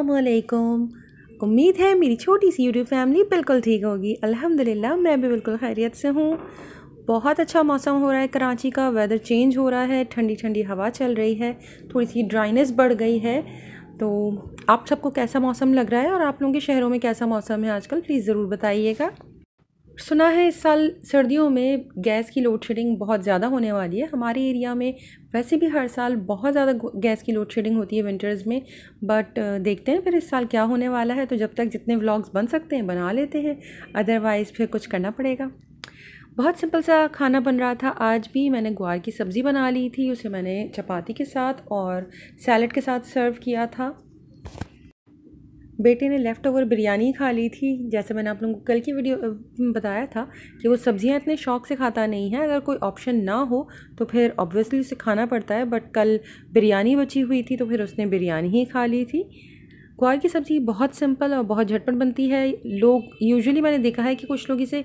असलकुम उम्मीद है मेरी छोटी सी यूट्यूब फैमिली बिल्कुल ठीक होगी अल्हम्दुलिल्लाह मैं भी बिल्कुल खैरियत से हूँ बहुत अच्छा मौसम हो रहा है कराची का वेदर चेंज हो रहा है ठंडी ठंडी हवा चल रही है थोड़ी सी ड्राइनेस बढ़ गई है तो आप सबको कैसा मौसम लग रहा है और आप लोगों के शहरों में कैसा मौसम है आजकल प्लीज़ ज़रूर बताइएगा सुना है इस साल सर्दियों में गैस की लोड शेडिंग बहुत ज़्यादा होने वाली है हमारे एरिया में वैसे भी हर साल बहुत ज़्यादा गैस की लोड शेडिंग होती है विंटर्स में बट देखते हैं फिर इस साल क्या होने वाला है तो जब तक जितने व्लॉग्स बन सकते हैं बना लेते हैं अदरवाइज़ फिर कुछ करना पड़ेगा बहुत सिंपल सा खाना बन रहा था आज भी मैंने ग्वार की सब्ज़ी बना ली थी उसे मैंने चपाती के साथ और सैलड के साथ सर्व किया था बेटे ने लेफ़्ट ओवर बिरयानी खा ली थी जैसे मैंने आप लोगों को कल की वीडियो बताया था कि वो सब्ज़ियाँ इतने शौक से खाता नहीं है अगर कोई ऑप्शन ना हो तो फिर ऑब्वियसली उसे खाना पड़ता है बट कल बिरयानी बची हुई थी तो फिर उसने बिरयानी ही खा ली थी ग्वार की सब्ज़ी बहुत सिंपल और बहुत झटपट बनती है लोग यूजुअली मैंने देखा है कि कुछ लोग इसे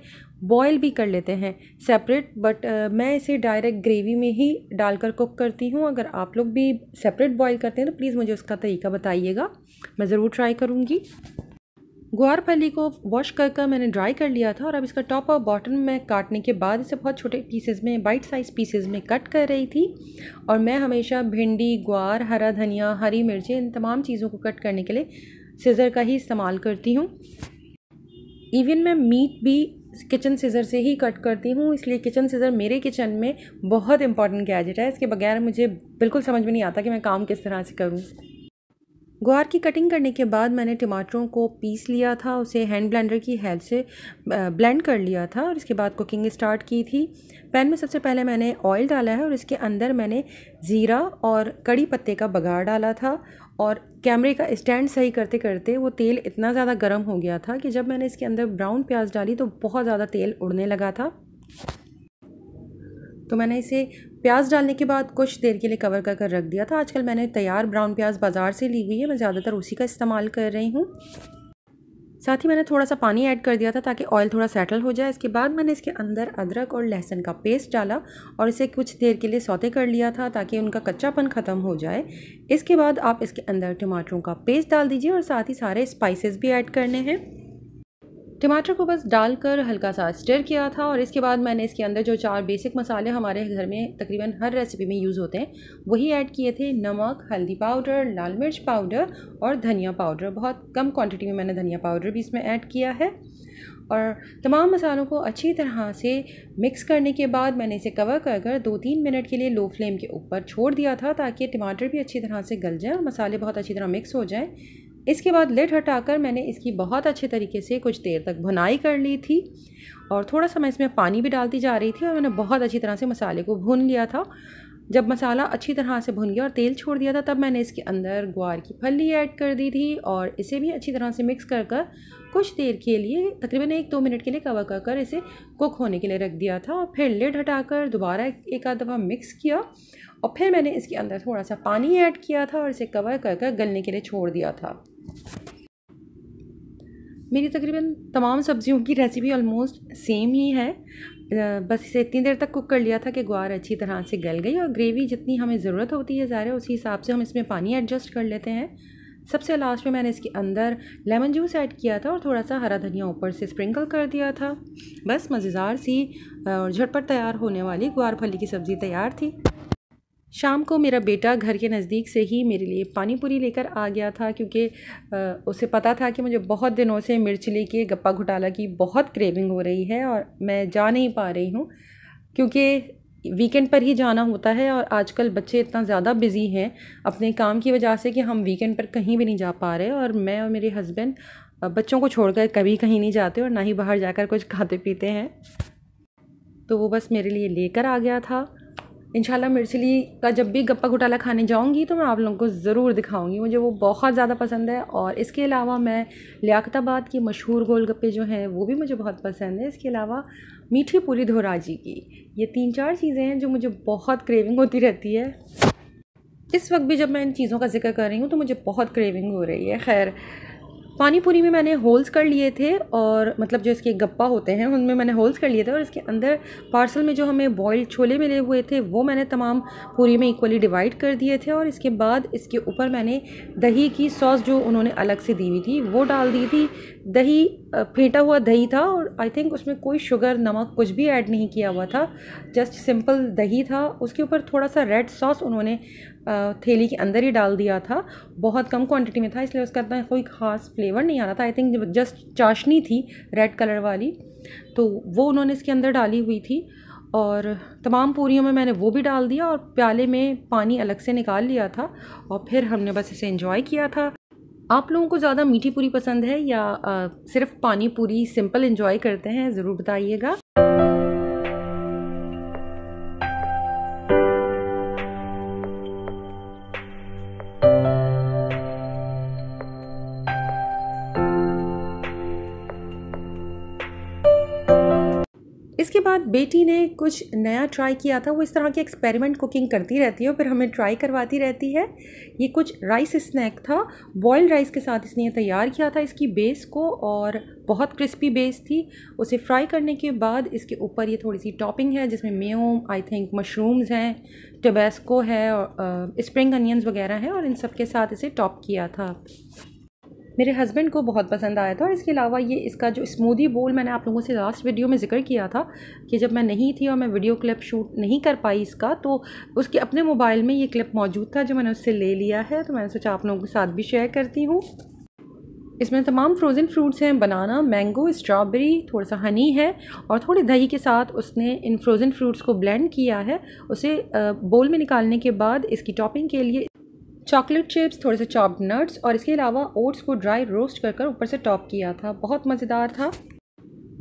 बॉयल भी कर लेते हैं सेपरेट बट मैं इसे डायरेक्ट ग्रेवी में ही डालकर कुक करती हूँ अगर आप लोग भी सेपरेट बॉयल करते हैं तो प्लीज़ मुझे उसका तरीका बताइएगा मैं ज़रूर ट्राई करूँगी गुआर फली को वॉश कर कर मैंने ड्राई कर लिया था और अब इसका टॉप और बॉटम मैं काटने के बाद इसे बहुत छोटे पीसेज में बाइट साइज़ पीसेज में कट कर रही थी और मैं हमेशा भिंडी गुआर हरा धनिया हरी मिर्ची इन तमाम चीज़ों को कट करने के लिए सीज़र का ही इस्तेमाल करती हूँ इवन मैं मीट भी किचन सीज़र से ही कट करती हूँ इसलिए किचन सीज़र मेरे किचन में बहुत इंपॉर्टेंट गैजेट है इसके बगैर मुझे बिल्कुल समझ में नहीं आता कि मैं काम किस तरह से करूँ गुआर की कटिंग करने के बाद मैंने टमाटरों को पीस लिया था उसे हैंड ब्लेंडर की हेल्प से ब्लेंड कर लिया था और इसके बाद कुकिंग स्टार्ट की थी पैन में सबसे पहले मैंने ऑयल डाला है और इसके अंदर मैंने ज़ीरा और कड़ी पत्ते का बघार डाला था और कैमरे का स्टैंड सही करते करते वो तेल इतना ज़्यादा गर्म हो गया था कि जब मैंने इसके अंदर ब्राउन प्याज डाली तो बहुत ज़्यादा तेल उड़ने लगा था तो मैंने इसे प्याज डालने के बाद कुछ देर के लिए कवर कर कर रख दिया था आजकल मैंने तैयार ब्राउन प्याज बाज़ार से ली हुई है मैं ज़्यादातर उसी का इस्तेमाल कर रही हूँ साथ ही मैंने थोड़ा सा पानी ऐड कर दिया था ताकि ऑयल थोड़ा सेटल हो जाए इसके बाद मैंने इसके अंदर अदरक और लहसुन का पेस्ट डाला और इसे कुछ देर के लिए सौते कर लिया था ताकि उनका कच्चापन ख़त्म हो जाए इसके बाद आप इसके अंदर टमाटरों का पेस्ट डाल दीजिए और साथ ही सारे स्पाइसेस भी ऐड करने हैं टमाटर को बस डालकर हल्का सा स्टर किया था और इसके बाद मैंने इसके अंदर जो चार बेसिक मसाले हमारे घर में तकरीबन हर रेसिपी में यूज़ होते हैं वही ऐड किए थे नमक हल्दी पाउडर लाल मिर्च पाउडर और धनिया पाउडर बहुत कम क्वांटिटी में मैंने धनिया पाउडर भी इसमें ऐड किया है और तमाम मसालों को अच्छी तरह से मिक्स करने के बाद मैंने इसे कवर कर कर दो तीन मिनट के लिए लो फ्लेम के ऊपर छोड़ दिया था ताकि टमाटर भी अच्छी तरह से गल जाए और मसाले बहुत अच्छी तरह मिक्स हो जाएँ इसके बाद लिड हटाकर मैंने इसकी बहुत अच्छे तरीके से कुछ देर तक भुनाई कर ली थी और थोड़ा सा मैं इसमें पानी भी डालती जा रही थी और मैंने बहुत अच्छी तरह से मसाले को भून लिया था जब मसाला अच्छी तरह से भुन गया और तेल छोड़ दिया था तब मैंने इसके अंदर ग्वार की फली ऐड कर दी थी और इसे भी अच्छी तरह से मिक्स कर कर कुछ देर के लिए तकरीबन एक दो मिनट के लिए कवर कर कर इसे कुक होने के लिए रख दिया था और फिर लिड हटाकर दोबारा एक आध दफ़ा मिक्स किया और फिर मैंने इसके अंदर थोड़ा सा पानी ऐड किया था और इसे कवर कर कर गलने के लिए छोड़ दिया था मेरी तकरीबन तमाम सब्ज़ियों की रेसिपी ऑलमोस्ट सेम ही है बस इसे इतनी देर तक कुक कर लिया था कि ग्वार अच्छी तरह से गल गई और ग्रेवी जितनी हमें ज़रूरत होती है ज़ाहिर उसी हिसाब से हम इसमें पानी एडजस्ट कर लेते हैं सबसे लास्ट में मैंने इसके अंदर लेमन जूस ऐड किया था और थोड़ा सा हरा धनिया ऊपर से स्प्रिंकल कर दिया था बस मज़ेदार सी और झटपट तैयार होने वाली ग्वार फली की सब्ज़ी तैयार थी शाम को मेरा बेटा घर के नज़दीक से ही मेरे लिए पानी पूरी लेकर आ गया था क्योंकि उसे पता था कि मुझे बहुत दिनों से ले के गप्पा घोटाला की बहुत क्रेविंग हो रही है और मैं जा नहीं पा रही हूँ क्योंकि वीकेंड पर ही जाना होता है और आजकल बच्चे इतना ज़्यादा बिज़ी हैं अपने काम की वजह से कि हम वीकेंड पर कहीं भी नहीं जा पा रहे और मैं और मेरे हस्बैंड बच्चों को छोड़कर कभी कहीं नहीं जाते और ना ही बाहर जाकर कुछ खाते पीते हैं तो वो बस मेरे लिए लेकर आ गया था इन मिर्चली का जब भी गप्पा घुटाला खाने जाऊँगी तो मैं आप लोगों को ज़रूर दिखाऊँगी मुझे वो बहुत ज़्यादा पसंद है और इसके अलावा मैं लियाताबाद की मशहूर गोलगप्पे जो हैं वो भी मुझे बहुत पसंद है इसके अलावा मीठी पूरी धोराजी की ये तीन चार चीज़ें हैं जो मुझे बहुत क्रेविंग होती रहती है इस वक्त भी जब मैं इन चीज़ों का जिक्र कर रही हूँ तो मुझे बहुत क्रेविंग हो रही है खैर पानी पूरी में मैंने होल्स कर लिए थे और मतलब जो इसके गप्पा होते हैं उनमें मैंने होल्स कर लिए थे और इसके अंदर पार्सल में जो हमें बॉयल्ड छोले मिले हुए थे वो मैंने तमाम पूरी में इक्वली डिवाइड कर दिए थे और इसके बाद इसके ऊपर मैंने दही की सॉस जो उन्होंने अलग से दी हुई थी वो डाल दी थी दही फेंटा हुआ दही था और आई थिंक उसमें कोई शुगर नमक कुछ भी ऐड नहीं किया हुआ था जस्ट सिंपल दही था उसके ऊपर थोड़ा सा रेड सॉस उन्होंने थैली के अंदर ही डाल दिया था बहुत कम क्वांटिटी में था इसलिए उसका इतना कोई ख़ास फ्लेवर नहीं आ रहा था आई थिंक जस्ट चाशनी थी रेड कलर वाली तो वो उन्होंने इसके अंदर डाली हुई थी और तमाम पूरियों में मैंने वो भी डाल दिया और प्याले में पानी अलग से निकाल लिया था और फिर हमने बस इसे इन्जॉय किया था आप लोगों को ज़्यादा मीठी पूरी पसंद है या आ, सिर्फ पानी पूरी सिंपल इन्जॉय करते हैं ज़रूर बताइएगा बाद बेटी ने कुछ नया ट्राई किया था वो इस तरह के एक्सपेरिमेंट कुकिंग करती रहती है और फिर हमें ट्राई करवाती रहती है ये कुछ राइस स्नैक था बॉयल्ड राइस के साथ इसने तैयार किया था इसकी बेस को और बहुत क्रिस्पी बेस थी उसे फ्राई करने के बाद इसके ऊपर ये थोड़ी सी टॉपिंग है जिसमें मेोम आई थिंक मशरूम्स हैं टबेस्को है और स्प्रिंग अनियंस वगैरह हैं और इन सब के साथ इसे टॉप किया था मेरे हस्बैंड को बहुत पसंद आया था और इसके अलावा ये इसका जो स्मूदी बोल मैंने आप लोगों से लास्ट वीडियो में जिक्र किया था कि जब मैं नहीं थी और मैं वीडियो क्लिप शूट नहीं कर पाई इसका तो उसके अपने मोबाइल में ये क्लिप मौजूद था जो मैंने उससे ले लिया है तो मैंने सोचा आप लोगों के साथ भी शेयर करती हूँ इसमें तमाम फ्रोज़न फ्रूट्स हैं बनाना मैंगो स्ट्रॉबेरी थोड़ा सा हनी है और थोड़ी दही के साथ उसने इन फ्रोज़न फ्रूट्स को ब्लेंड किया है उसे बोल में निकालने के बाद इसकी टॉपिंग के लिए चॉकलेट चिप्स थोड़े से चॉप्ड नट्स और इसके अलावा ओट्स को ड्राई रोस्ट कर कर ऊपर से टॉप किया था बहुत मज़ेदार था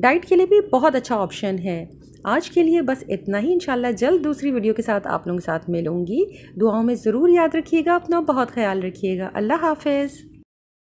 डाइट के लिए भी बहुत अच्छा ऑप्शन है आज के लिए बस इतना ही इंशाल्लाह जल्द दूसरी वीडियो के साथ आप लोगों के साथ मिलूंगी दुआओं में ज़रूर याद रखिएगा अपना बहुत ख्याल रखिएगा अल्लाह हाफिज़